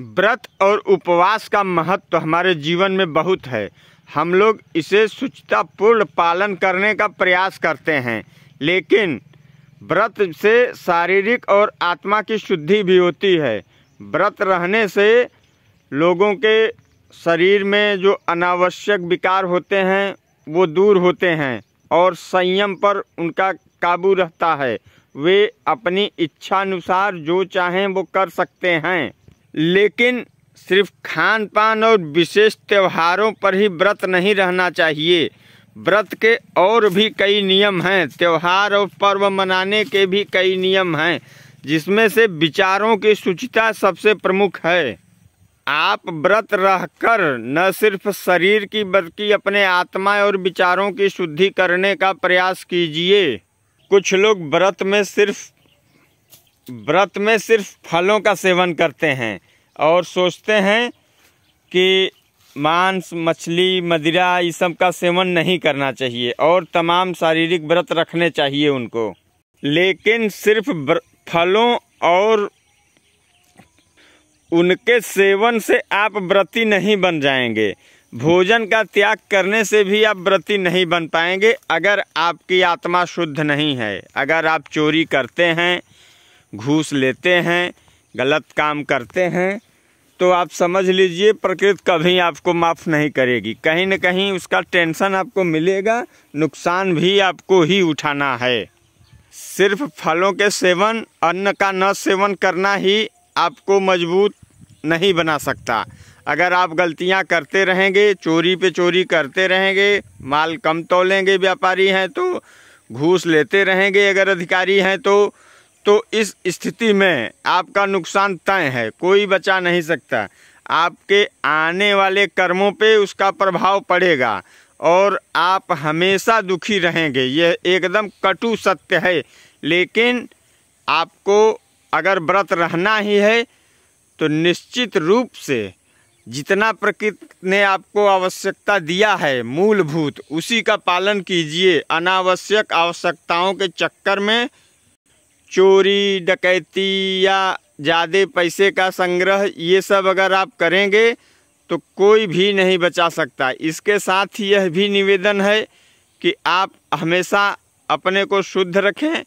व्रत और उपवास का महत्व तो हमारे जीवन में बहुत है हम लोग इसे शुचितापूर्ण पालन करने का प्रयास करते हैं लेकिन व्रत से शारीरिक और आत्मा की शुद्धि भी होती है व्रत रहने से लोगों के शरीर में जो अनावश्यक विकार होते हैं वो दूर होते हैं और संयम पर उनका काबू रहता है वे अपनी इच्छा अनुसार जो चाहें वो कर सकते हैं लेकिन सिर्फ खान पान और विशेष त्योहारों पर ही व्रत नहीं रहना चाहिए व्रत के और भी कई नियम हैं त्यौहार और पर्व मनाने के भी कई नियम हैं जिसमें से विचारों की शुचिता सबसे प्रमुख है आप व्रत रहकर न सिर्फ शरीर की बल्कि अपने आत्मा और विचारों की शुद्धि करने का प्रयास कीजिए कुछ लोग व्रत में सिर्फ व्रत में सिर्फ फलों का सेवन करते हैं और सोचते हैं कि मांस मछली मदिरा ये सब का सेवन नहीं करना चाहिए और तमाम शारीरिक व्रत रखने चाहिए उनको लेकिन सिर्फ फलों और उनके सेवन से आप व्रती नहीं बन जाएंगे भोजन का त्याग करने से भी आप व्रती नहीं बन पाएंगे अगर आपकी आत्मा शुद्ध नहीं है अगर आप चोरी करते हैं घूस लेते हैं गलत काम करते हैं तो आप समझ लीजिए प्रकृति कभी आपको माफ़ नहीं करेगी कहीं ना कहीं उसका टेंशन आपको मिलेगा नुकसान भी आपको ही उठाना है सिर्फ फलों के सेवन अन्न का न सेवन करना ही आपको मजबूत नहीं बना सकता अगर आप गलतियां करते रहेंगे चोरी पे चोरी करते रहेंगे माल कम तोलेंगे व्यापारी हैं तो घूस लेते रहेंगे अगर अधिकारी हैं तो तो इस स्थिति में आपका नुकसान तय है कोई बचा नहीं सकता आपके आने वाले कर्मों पे उसका प्रभाव पड़ेगा और आप हमेशा दुखी रहेंगे यह एकदम कटु सत्य है लेकिन आपको अगर व्रत रहना ही है तो निश्चित रूप से जितना प्रकृति ने आपको आवश्यकता दिया है मूलभूत उसी का पालन कीजिए अनावश्यक आवश्यकताओं के चक्कर में चोरी डकैती या ज़्यादा पैसे का संग्रह ये सब अगर आप करेंगे तो कोई भी नहीं बचा सकता इसके साथ ही यह भी निवेदन है कि आप हमेशा अपने को शुद्ध रखें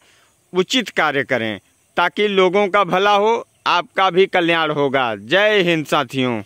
उचित कार्य करें ताकि लोगों का भला हो आपका भी कल्याण होगा जय हिंद साथियों